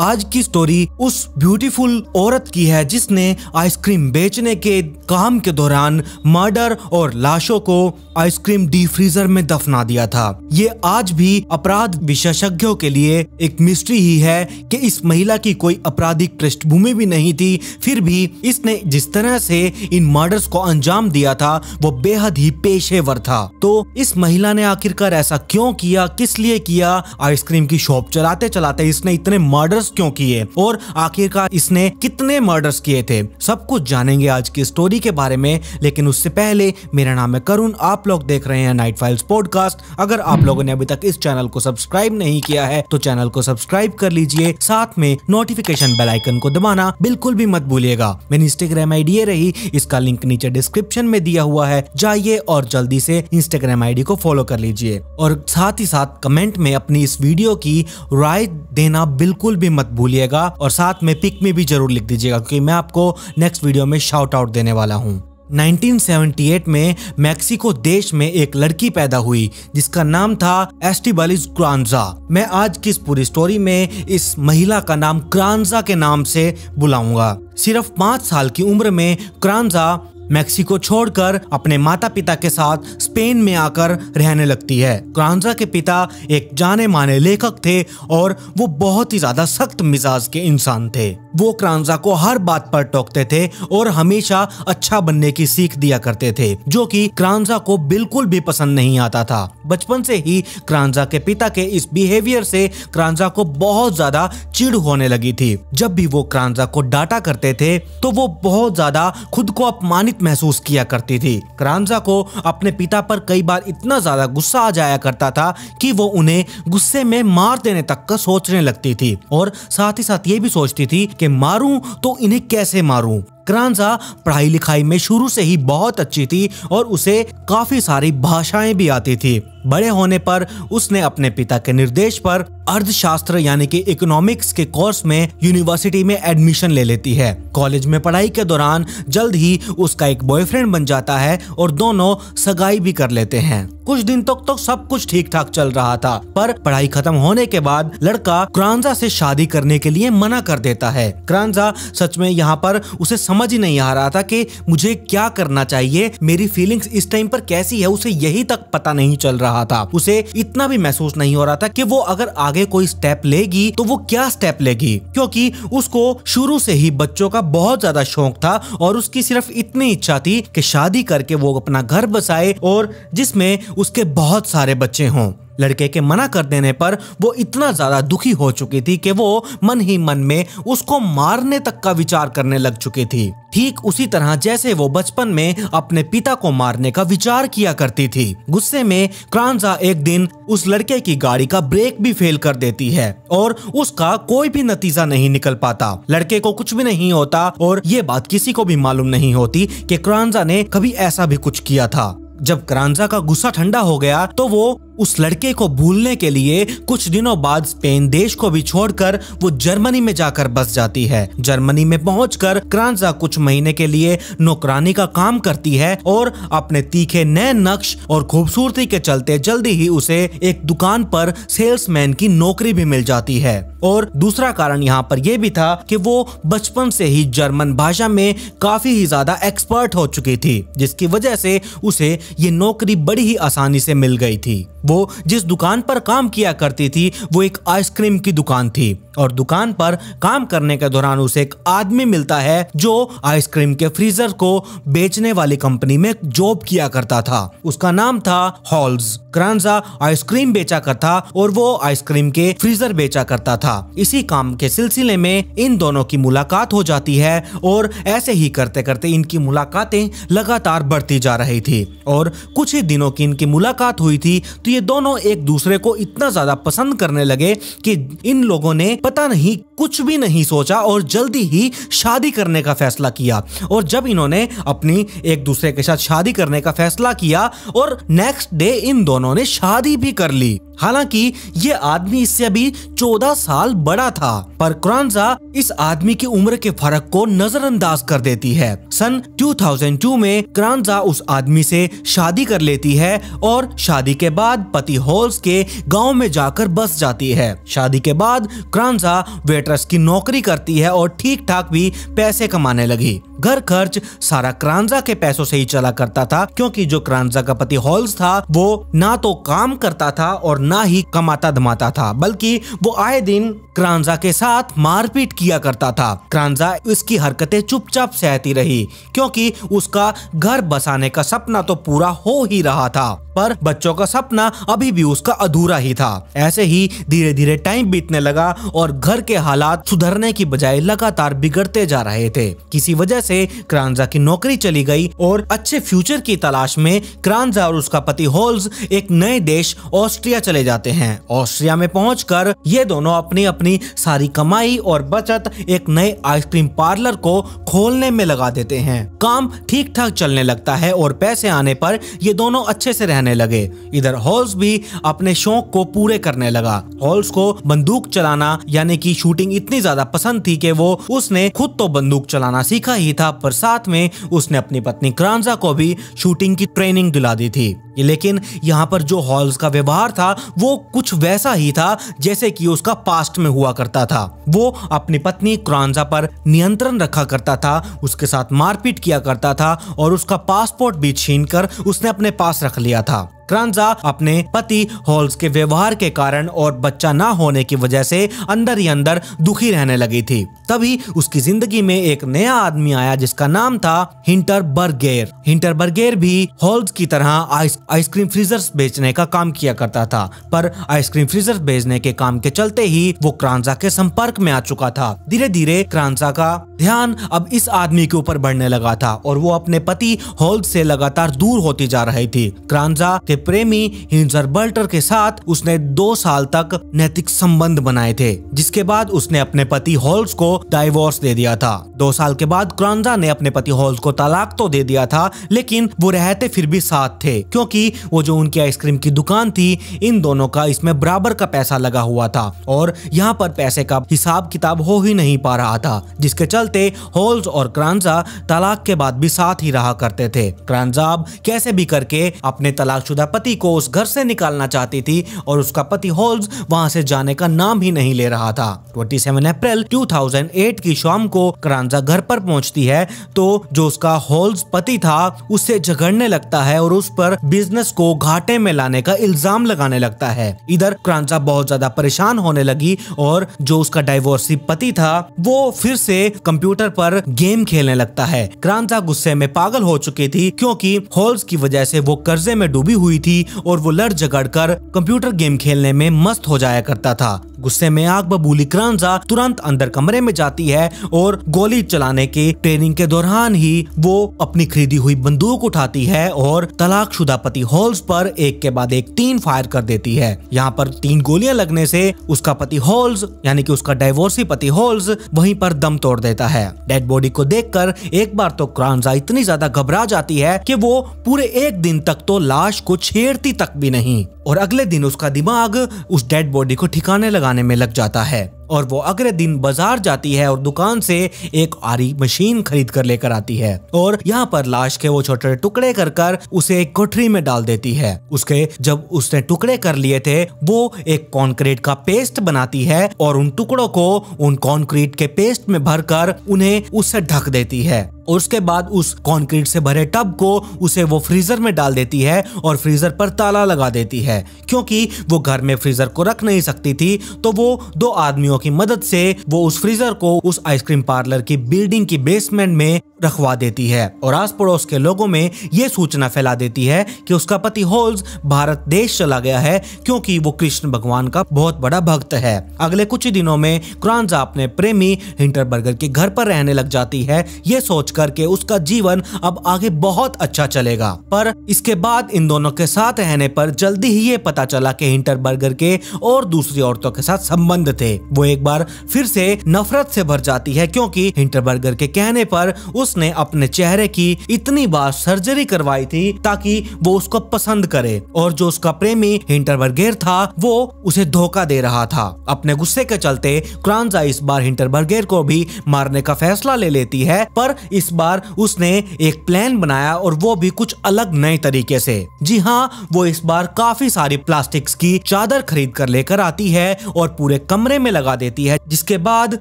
आज की स्टोरी उस ब्यूटीफुल औरत की है जिसने आइसक्रीम बेचने के काम के दौरान मर्डर और लाशों को आइसक्रीम डी फ्रीजर में दफना दिया था ये आज भी अपराध विशेषज्ञों के लिए एक मिस्ट्री ही है कि इस महिला की कोई आपराधिक पृष्ठभूमि भी नहीं थी फिर भी इसने जिस तरह से इन मर्डर्स को अंजाम दिया था वो बेहद ही पेशेवर था तो इस महिला ने आखिरकार ऐसा क्यों किया किस लिए किया आइसक्रीम की शॉप चलाते चलाते इसने इतने मर्डर मर्डर्स क्यों किए और आखिरकार इसने कितने मर्डर्स किए थे सब कुछ जानेंगे आज की स्टोरी के बारे में लेकिन उससे पहले मेरा नाम है करुण आप लोग देख रहे हैं नाइट फाइल्स पॉडकास्ट अगर आप लोगों ने अभी तक इस चैनल को सब्सक्राइब नहीं किया है तो चैनल को सब्सक्राइब कर लीजिए साथ में नोटिफिकेशन बेल आइकन को दबाना बिल्कुल भी मत भूलिएगा मेरी इंस्टाग्राम आईडी रही इसका लिंक नीचे डिस्क्रिप्शन में दिया हुआ है जाइए और जल्दी से इंस्टाग्राम आईडी को फॉलो कर लीजिए और साथ ही साथ कमेंट में अपनी इस वीडियो की राय देना बिल्कुल भी मत भूलिएगा और साथ में पिक में भी जरूर लिख दीजिएगा क्योंकि मैं आपको नेक्स्ट वीडियो में शाउट आउट देने वाला हूँ 1978 में मेक्सिको देश में एक लड़की पैदा हुई जिसका नाम था एस्टिबलिस क्रांजा मैं आज की इस पूरी स्टोरी में इस महिला का नाम क्रांजा के नाम से बुलाऊंगा सिर्फ पाँच साल की उम्र में क्रांजा मैक्सिको छोड़कर अपने माता पिता के साथ स्पेन में आकर रहने लगती है क्रांजा के पिता एक जाने माने लेखक थे और वो बहुत ही ज्यादा सख्त मिजाज के इंसान थे वो क्रांजा को हर बात पर टोकते थे और हमेशा अच्छा बनने की सीख दिया करते थे जो कि क्रांजा को बिल्कुल भी पसंद नहीं आता था बचपन से ही क्रांजा के पिता के इस बिहेवियर से क्रांजा को बहुत ज्यादा चिड़ होने लगी थी जब भी वो क्रांजा को डांटा करते थे तो वो बहुत ज्यादा खुद को अपमानित महसूस किया करती थी क्रांजा को अपने पिता पर कई बार इतना ज्यादा गुस्सा आ जाया करता था कि वो उन्हें गुस्से में मार देने तक का सोचने लगती थी और साथ ही साथ ये भी सोचती थी कि के मारूं तो इन्हें कैसे मारूं क्रांसा पढ़ाई लिखाई में शुरू से ही बहुत अच्छी थी और उसे काफी सारी भाषाएं भी आती थी बड़े होने पर उसने अपने पिता के निर्देश पर अर्थशास्त्र यानी कि इकोनॉमिक्स के कोर्स में यूनिवर्सिटी में एडमिशन ले लेती है कॉलेज में पढ़ाई के दौरान जल्द ही उसका एक बॉयफ्रेंड बन जाता है और दोनों सगाई भी कर लेते हैं कुछ दिन तक तो, तो सब कुछ ठीक ठाक चल रहा था पर पढ़ाई खत्म होने के बाद लड़का क्रांजा से शादी करने के लिए मना कर देता है क्रांजा सच में यहाँ पर उसे समझ ही नहीं आ रहा था कि मुझे क्या करना चाहिए मेरी फीलिंग्स इस टाइम पर कैसी है उसे यही तक पता नहीं चल रहा था उसे इतना भी महसूस नहीं हो रहा था कि वो अगर आगे कोई स्टेप लेगी तो वो क्या स्टेप लेगी क्योंकि उसको शुरू से ही बच्चों का बहुत ज्यादा शौक था और उसकी सिर्फ इतनी इच्छा थी कि शादी करके वो अपना घर बसाए और जिसमें उसके बहुत सारे बच्चे हों लड़के के मना कर देने पर वो इतना ज्यादा दुखी हो चुकी थी कि वो मन ही मन में उसको मारने तक का विचार करने लग चुकी थी ठीक उसी तरह जैसे वो बचपन में अपने पिता को मारने का विचार किया करती थी गुस्से में क्रांजा एक दिन उस लड़के की गाड़ी का ब्रेक भी फेल कर देती है और उसका कोई भी नतीजा नहीं निकल पाता लड़के को कुछ भी नहीं होता और ये बात किसी को भी मालूम नहीं होती की क्रांजा ने कभी ऐसा भी कुछ किया था जब क्रांजा का गुस्सा ठंडा हो गया तो वो उस लड़के को भूलने के लिए कुछ दिनों बाद स्पेन देश को भी छोड़कर वो जर्मनी में जाकर बस जाती है जर्मनी में पहुंचकर क्रांजा कुछ महीने के लिए नौकरानी का काम करती है और अपने तीखे नए नक्श और खूबसूरती के चलते जल्दी ही उसे एक दुकान पर सेल्समैन की नौकरी भी मिल जाती है और दूसरा कारण यहाँ पर यह भी था कि वो बचपन से ही जर्मन भाषा में काफी ही ज्यादा एक्सपर्ट हो चुकी थी जिसकी वजह से उसे ये नौकरी बड़ी ही आसानी से मिल गई थी वो जिस दुकान पर काम किया करती थी वो एक आइसक्रीम की दुकान थी और दुकान पर काम करने के दौरान उसे एक आदमी मिलता है जो आइसक्रीम के फ्रीजर को बेचने वाली कंपनी में जॉब किया करता था उसका नाम था हॉल्स क्रांजा आइसक्रीम बेचा करता और वो आइसक्रीम के फ्रीजर बेचा करता था इसी काम के सिलसिले में इन दोनों की मुलाकात हो जाती है और ऐसे ही करते करते इनकी मुलाकातें लगातार बढ़ती जा रही थी और कुछ ही दिनों की इनकी मुलाकात हुई थी तो ये दोनों एक दूसरे को इतना ज्यादा पसंद करने लगे कि इन लोगों ने पता नहीं कुछ भी नहीं सोचा और जल्दी ही शादी करने का फैसला किया और जब इन्होंने अपनी एक दूसरे के साथ शादी करने का फैसला किया और नेक्स्ट डे इन दोनों ने शादी भी कर ली हालांकि ये आदमी इससे अभी 14 साल बड़ा था पर क्रांजा इस आदमी की उम्र के फर्क को नजरअंदाज कर देती है सन 2002 में क्रांजा उस आदमी से शादी कर लेती है और शादी के बाद पति होल्स के गांव में जाकर बस जाती है शादी के बाद क्रांजा वेटरस की नौकरी करती है और ठीक ठाक भी पैसे कमाने लगी घर खर्च सारा क्रांजा के पैसों से ही चला करता था क्योंकि जो क्रांजा का पति हॉल्स था वो ना तो काम करता था और ना ही कमाता धमाता था बल्कि वो आए दिन क्रांजा के साथ मारपीट किया करता था क्रांजा उसकी हरकतें चुपचाप सहती रही क्योंकि उसका घर बसाने का सपना तो पूरा हो ही रहा था पर बच्चों का सपना अभी भी उसका अधूरा ही था ऐसे ही धीरे धीरे टाइम बीतने लगा और घर के हालात सुधरने की बजाय लगातार बिगड़ते जा रहे थे किसी वजह से क्रांजा की नौकरी चली गई और अच्छे फ्यूचर की तलाश में क्रांजा और उसका पति होल्स एक नए देश ऑस्ट्रिया चले चले जाते हैं ऑस्ट्रिया में पहुँच ये दोनों अपनी अपनी सारी कमाई और बचत एक नए आइसक्रीम पार्लर को खोलने में लगा देते हैं काम ठीक ठाक चलने लगता है और पैसे आने पर ये दोनों अच्छे से रहने लगे इधर हॉल्स भी अपने शौक को पूरे करने लगा हॉल्स को बंदूक चलाना यानी कि शूटिंग इतनी ज्यादा पसंद थी कि वो उसने खुद तो बंदूक चलाना सीखा ही था पर साथ में उसने अपनी पत्नी क्रांजा को भी शूटिंग की ट्रेनिंग दिला दी थी लेकिन यहाँ पर जो हॉल्स का व्यवहार था वो कुछ वैसा ही था जैसे कि उसका पास्ट में हुआ करता था वो अपनी पत्नी क्रांजा पर नियंत्रण रखा करता था उसके साथ मारपीट किया करता था और उसका पासपोर्ट भी छीन कर उसने अपने पास रख लिया था ट्रांजा अपने पति हॉल्स के व्यवहार के कारण और बच्चा ना होने की वजह से अंदर ही अंदर दुखी रहने लगी थी तभी उसकी जिंदगी में एक नया आदमी आया जिसका नाम था हिंटर बर्गेर हिंटर बर्गेर भी हॉल्स की तरह आइसक्रीम फ्रीजर्स बेचने का काम किया करता था पर आइसक्रीम फ्रीजर बेचने के काम के चलते ही वो क्रांजा के संपर्क में आ चुका था धीरे धीरे क्रांजा का ध्यान अब इस आदमी के ऊपर बढ़ने लगा था और वो अपने पति हॉल्स से लगातार दूर होती जा रही थी क्रांजा के के प्रेमी हिंजर बल्टर के साथ उसने दो साल तक नैतिक संबंध बनाए थे जिसके बाद उसने अपने पति हॉल्स को डाइवोर्स दे दिया था दो साल के बाद क्रांजा ने अपने पति हॉल्स को तलाक तो दे दिया था लेकिन वो रहते फिर भी साथ थे क्योंकि वो जो उनकी आइसक्रीम की दुकान थी इन दोनों का इसमें बराबर का पैसा लगा हुआ था और यहाँ पर पैसे का हिसाब किताब हो ही नहीं पा रहा था जिसके चलते हॉल्स और क्रांजा तलाक के बाद भी साथ ही रहा करते थे क्रांजा अब कैसे भी करके अपने तलाकशुदा तथा पति को उस घर से निकालना चाहती थी और उसका पति होल्स वहां से जाने का नाम ही नहीं ले रहा था 27 अप्रैल 2008 की शाम को करांजा घर पर पहुंचती है तो जो उसका होल्स पति था उससे झगड़ने लगता है और उस पर बिजनेस को घाटे में लाने का इल्जाम लगाने लगता है इधर करांजा बहुत ज्यादा परेशान होने लगी और जो उसका डाइवोर्सी पति था वो फिर से कंप्यूटर पर गेम खेलने लगता है क्रांजा गुस्से में पागल हो चुकी थी क्योंकि होल्स की वजह से वो कर्जे में डूबी हुई हुई थी और वो लड़ झगड़ कर कंप्यूटर गेम खेलने में मस्त हो जाया करता था गुस्से में आग बबूली क्रांजा तुरंत अंदर कमरे में जाती है और गोली चलाने के ट्रेनिंग के दौरान ही वो अपनी खरीदी हुई बंदूक उठाती है और तलाक शुदा पति हॉल्स पर एक के बाद एक तीन फायर कर देती है यहाँ पर तीन गोलियां लगने से उसका पति हॉल्स यानी कि उसका डाइवोर्सी पति हॉल्स वहीं पर दम तोड़ देता है डेड बॉडी को देखकर एक बार तो क्रांजा इतनी ज्यादा घबरा जाती है कि वो पूरे एक दिन तक तो लाश को छेड़ती तक भी नहीं और अगले दिन उसका दिमाग उस डेड बॉडी को ठिकाने लगाने में लग जाता है और वो अगले दिन बाजार जाती है और दुकान से एक आरी मशीन खरीद कर लेकर आती है और यहाँ पर लाश के वो छोटे टुकड़े कर कर उसे एक कोठरी में डाल देती है उसके जब उसने टुकड़े कर लिए थे वो एक कंक्रीट का पेस्ट बनाती है और उन टुकड़ों को उन कंक्रीट के पेस्ट में भर कर उन्हें उससे ढक देती है और उसके बाद उस कॉन्क्रीट से भरे टब को उसे वो फ्रीजर में डाल देती है और फ्रीजर पर ताला लगा देती है है क्योंकि वो घर में फ्रीजर को रख नहीं सकती थी तो वो दो आदमियों की मदद से वो उस फ्रीजर को उस आइसक्रीम पार्लर की बिल्डिंग की बेसमेंट में रखवा देती है और आस पड़ोस के लोगों में ये सूचना फैला देती है कि उसका पति होल्स भारत देश चला गया है क्योंकि वो कृष्ण भगवान का बहुत बड़ा भक्त है अगले कुछ ही दिनों में क्रांजा अपने प्रेमी हिंटरबर्गर के घर पर रहने लग जाती है ये सोच करके उसका जीवन अब आगे बहुत अच्छा चलेगा पर इसके बाद इन दोनों के साथ रहने पर जल्दी ही ये पता चला कि हिंटरबर्गर के और दूसरी औरतों के साथ संबंध थे वो एक बार फिर से नफरत से भर जाती है क्योंकि हिंटरबर्गर के कहने पर उस उसने अपने चेहरे की इतनी बार सर्जरी करवाई थी ताकि वो उसको पसंद करे और जो उसका प्रेमी हिंटरबर्गेर था वो उसे धोखा दे रहा था अपने गुस्से के चलते क्रांजा इस बार हिंटरबर्गेर को भी मारने का फैसला ले लेती है पर इस बार उसने एक प्लान बनाया और वो भी कुछ अलग नए तरीके से जी हाँ वो इस बार काफी सारी प्लास्टिक की चादर खरीद कर लेकर आती है और पूरे कमरे में लगा देती है जिसके बाद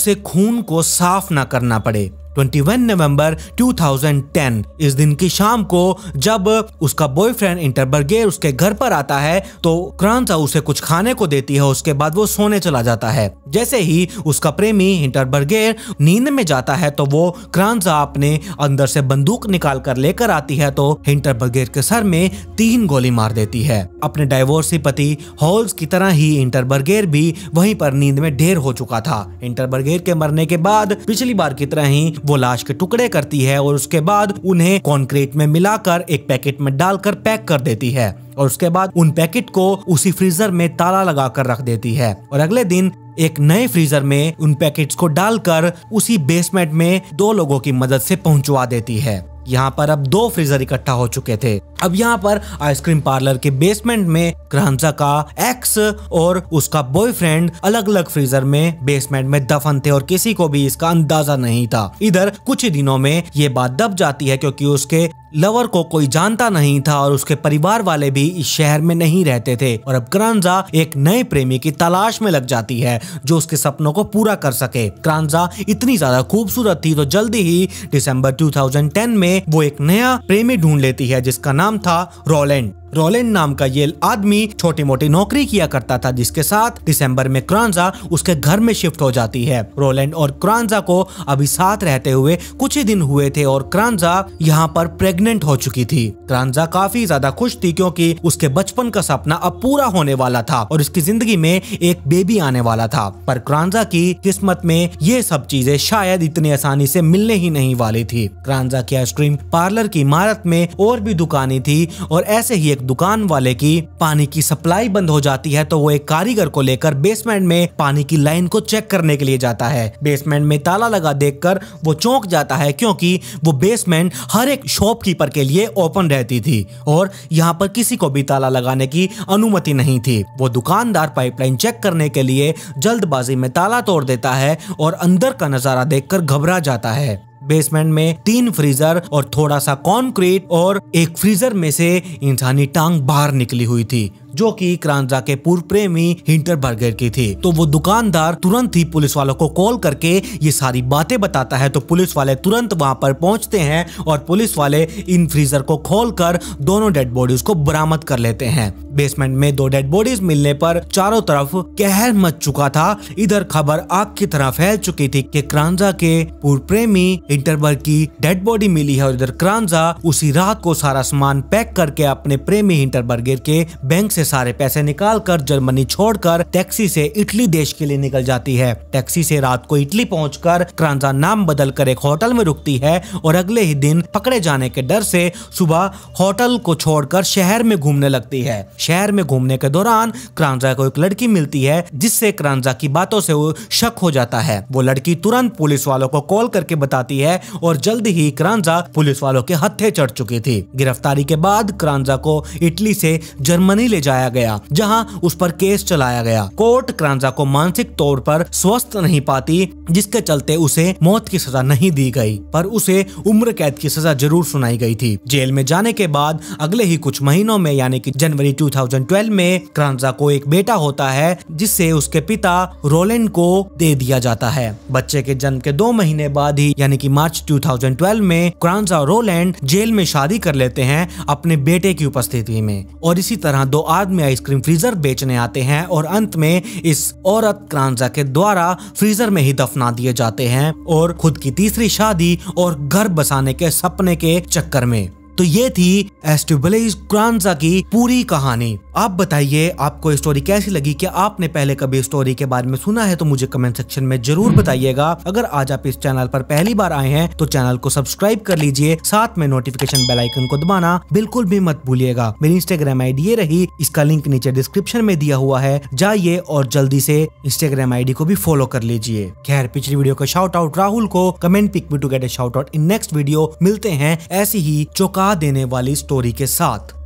उसे खून को साफ ना करना पड़े 21 नवंबर 2010 इस दिन की शाम को जब उसका बॉयफ्रेंड इंटरबर्गेर उसके घर पर आता है तो क्रांसा उसे कुछ खाने को देती है उसके बाद वो सोने चला जाता है जैसे ही उसका प्रेमी इंटरबर्गेर नींद में जाता है तो वो क्रांसा अपने अंदर से बंदूक निकाल कर लेकर आती है तो इंटरबर्गेर के सर में तीन गोली मार देती है अपने डाइवोर्सी पति हॉल्स की तरह ही इंटरबर्गेर भी वहीं पर नींद में ढेर हो चुका था इंटरबर्गेर के मरने के बाद पिछली बार की तरह ही वो लाश के टुकड़े करती है और उसके बाद उन्हें कॉन्क्रीट में मिलाकर एक पैकेट में डालकर पैक कर देती है और उसके बाद उन पैकेट को उसी फ्रीजर में ताला लगाकर रख देती है और अगले दिन एक नए फ्रीजर में उन पैकेट्स को डालकर उसी बेसमेंट में दो लोगों की मदद से पहुंचवा देती है यहाँ पर अब दो फ्रीजर इकट्ठा हो चुके थे अब यहाँ पर आइसक्रीम पार्लर के बेसमेंट में क्रांसा का एक्स और उसका बॉयफ्रेंड अलग अलग फ्रीजर में बेसमेंट में दफन थे और किसी को भी इसका अंदाजा नहीं था इधर कुछ ही दिनों में ये बात दब जाती है क्योंकि उसके लवर को कोई जानता नहीं था और उसके परिवार वाले भी इस शहर में नहीं रहते थे और अब क्रांजा एक नए प्रेमी की तलाश में लग जाती है जो उसके सपनों को पूरा कर सके क्रांजा इतनी ज्यादा खूबसूरत थी तो जल्दी ही दिसंबर 2010 में वो एक नया प्रेमी ढूंढ लेती है जिसका नाम था रोलैंड रोलेंड नाम का ये आदमी छोटी मोटी नौकरी किया करता था जिसके साथ दिसंबर में क्रांजा उसके घर में शिफ्ट हो जाती है रोलैंड और क्रांजा को अभी साथ रहते हुए कुछ ही दिन हुए थे और क्रांजा यहाँ पर प्रेग्नेंट हो चुकी थी क्रांजा काफी ज्यादा खुश थी क्योंकि उसके बचपन का सपना अब पूरा होने वाला था और उसकी जिंदगी में एक बेबी आने वाला था पर क्रांजा की किस्मत में ये सब चीजें शायद इतनी आसानी से मिलने ही नहीं वाली थी क्रांजा की आइसक्रीम पार्लर की इमारत में और भी दुकानें थी और ऐसे ही एक दुकान वाले की पानी की सप्लाई बंद हो जाती है तो वो एक कारीगर को लेकर बेसमेंट में पानी की लाइन को चेक करने के लिए जाता है बेसमेंट में ताला लगा कर वो चौंक जाता है क्योंकि वो बेसमेंट हर एक शॉपकीपर के लिए ओपन रहती थी और यहाँ पर किसी को भी ताला लगाने की अनुमति नहीं थी वो दुकानदार पाइपलाइन चेक करने के लिए जल्दबाजी में ताला तोड़ देता है और अंदर का नजारा देखकर घबरा जाता है बेसमेंट में तीन फ्रीजर और थोड़ा सा कॉन्क्रीट और एक फ्रीजर में से इंसानी टांग बाहर निकली हुई थी जो कि क्रांजा के पूर्व प्रेमी हिंटर बर्गर की थी तो वो दुकानदार तुरंत ही पुलिस वालों को कॉल करके ये सारी बातें बताता है तो पुलिस वाले तुरंत वहां पर पहुंचते हैं और पुलिस वाले इन फ्रीजर को कर दोनों डेड बॉडीज को बरामद कर लेते हैं बेसमेंट में दो डेड बॉडीज मिलने पर चारों तरफ कहर मच चुका था इधर खबर आग की तरह फैल चुकी थी कि क्रांजा के पूर्व प्रेमी इंटरबर्ग की डेड बॉडी मिली है और इधर क्रांजा उसी रात को सारा सामान पैक करके अपने प्रेमी इंटरबर्गर के बैंक से सारे पैसे निकाल कर जर्मनी छोड़कर टैक्सी से इटली देश के लिए निकल जाती है टैक्सी से रात को इटली पहुँच कर क्रांजा नाम बदल कर एक होटल में रुकती है और अगले ही दिन पकड़े जाने के डर से सुबह होटल को छोड़कर शहर में घूमने लगती है शहर में घूमने के दौरान क्रांजा को एक लड़की मिलती है जिससे क्रांजा की बातों से शक हो जाता है वो लड़की तुरंत पुलिस वालों को कॉल करके बताती है और जल्द ही क्रांजा पुलिस वालों के हत्थे चढ़ चुकी थी गिरफ्तारी के बाद क्रांजा को इटली से जर्मनी ले जा पहुंचाया गया जहां उस पर केस चलाया गया कोर्ट क्रांजा को मानसिक तौर पर स्वस्थ नहीं पाती जिसके चलते उसे मौत की सजा नहीं दी गई पर उसे उम्र कैद की सजा जरूर सुनाई गई थी जेल में जाने के बाद अगले ही कुछ महीनों में यानी कि जनवरी 2012 में क्रांजा को एक बेटा होता है जिससे उसके पिता रोलैंड को दे दिया जाता है बच्चे के जन्म के दो महीने बाद ही यानी कि मार्च 2012 में क्रांजा रोलैंड जेल में शादी कर लेते हैं अपने बेटे की उपस्थिति में और इसी तरह दो आर बाद में आइसक्रीम फ्रीजर बेचने आते हैं और अंत में इस औरत क्रांजा के द्वारा फ्रीजर में ही दफना दिए जाते हैं और खुद की तीसरी शादी और घर बसाने के सपने के चक्कर में तो ये थी एस्टिबलेज क्रांसा की पूरी कहानी आप बताइए आपको स्टोरी कैसी लगी क्या आपने पहले कभी स्टोरी के बारे में सुना है तो मुझे कमेंट सेक्शन में जरूर बताइएगा अगर आज आप इस चैनल पर पहली बार आए हैं तो चैनल को सब्सक्राइब कर लीजिए साथ में नोटिफिकेशन बेल आइकन को दबाना बिल्कुल भी मत भूलिएगा मेरी इंस्टाग्राम आईडी ये रही इसका लिंक नीचे डिस्क्रिप्शन में दिया हुआ है जाइए और जल्दी से इंस्टाग्राम आईडी को भी फॉलो कर लीजिए खैर पिछली वीडियो का शाउट आउट राहुल को comment pick me to get a shout out in next video मिलते हैं ऐसी ही चौका चौंका देने वाली स्टोरी के साथ